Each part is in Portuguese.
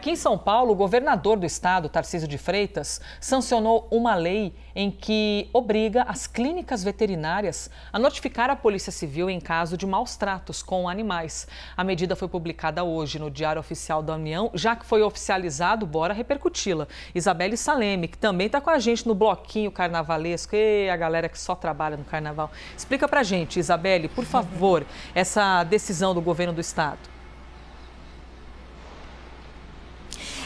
Aqui em São Paulo, o governador do estado, Tarcísio de Freitas, sancionou uma lei em que obriga as clínicas veterinárias a notificar a Polícia Civil em caso de maus tratos com animais. A medida foi publicada hoje no Diário Oficial da União, já que foi oficializado, bora repercuti-la. Isabelle Saleme, que também está com a gente no bloquinho carnavalesco, e a galera que só trabalha no carnaval. Explica pra gente, Isabelle, por favor, essa decisão do governo do estado.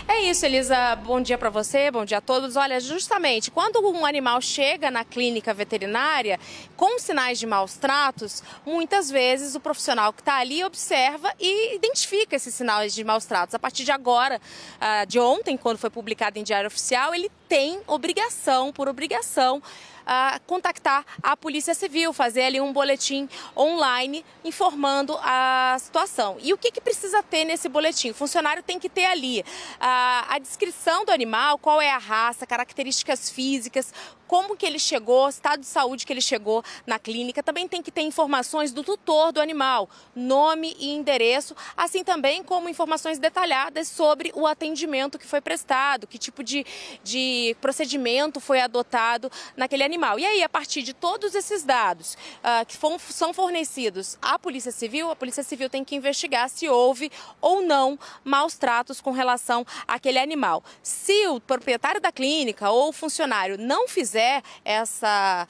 É isso, Elisa. Bom dia para você, bom dia a todos. Olha, justamente quando um animal chega na clínica veterinária com sinais de maus tratos, muitas vezes o profissional que está ali observa e identifica esses sinais de maus tratos. A partir de agora, ah, de ontem, quando foi publicado em Diário Oficial, ele tem obrigação, por obrigação, a contactar a Polícia Civil, fazer ali um boletim online informando a situação. E o que, que precisa ter nesse boletim? O funcionário tem que ter ali ah, ah, a, descrição do animal, qual é a raça, características físicas, como que ele chegou, estado de saúde que ele chegou na clínica. Também tem que ter informações do tutor do animal, nome e endereço, assim também como informações detalhadas sobre o atendimento que foi prestado, que tipo de, de procedimento foi adotado naquele animal. E aí, a partir de todos esses dados uh, que for, são fornecidos à Polícia Civil, a Polícia Civil tem que investigar se houve ou não maus tratos com relação aquele animal. Se o proprietário da clínica ou o funcionário não fizer essa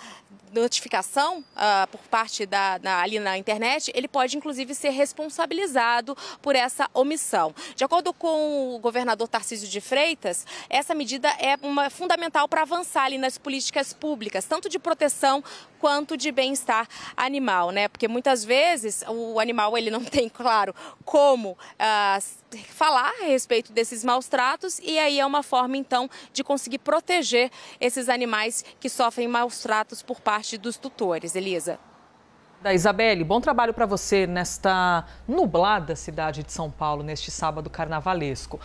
notificação uh, por parte da na, ali na internet, ele pode inclusive ser responsabilizado por essa omissão. De acordo com o governador Tarcísio de Freitas, essa medida é uma, fundamental para avançar ali nas políticas públicas, tanto de proteção quanto de bem-estar animal, né? Porque muitas vezes o animal ele não tem, claro, como uh, falar a respeito desses maus tratos e aí é uma forma então de conseguir proteger esses animais que sofrem maus tratos por parte parte dos tutores. Elisa. Da Isabelle, bom trabalho para você nesta nublada cidade de São Paulo, neste sábado carnavalesco.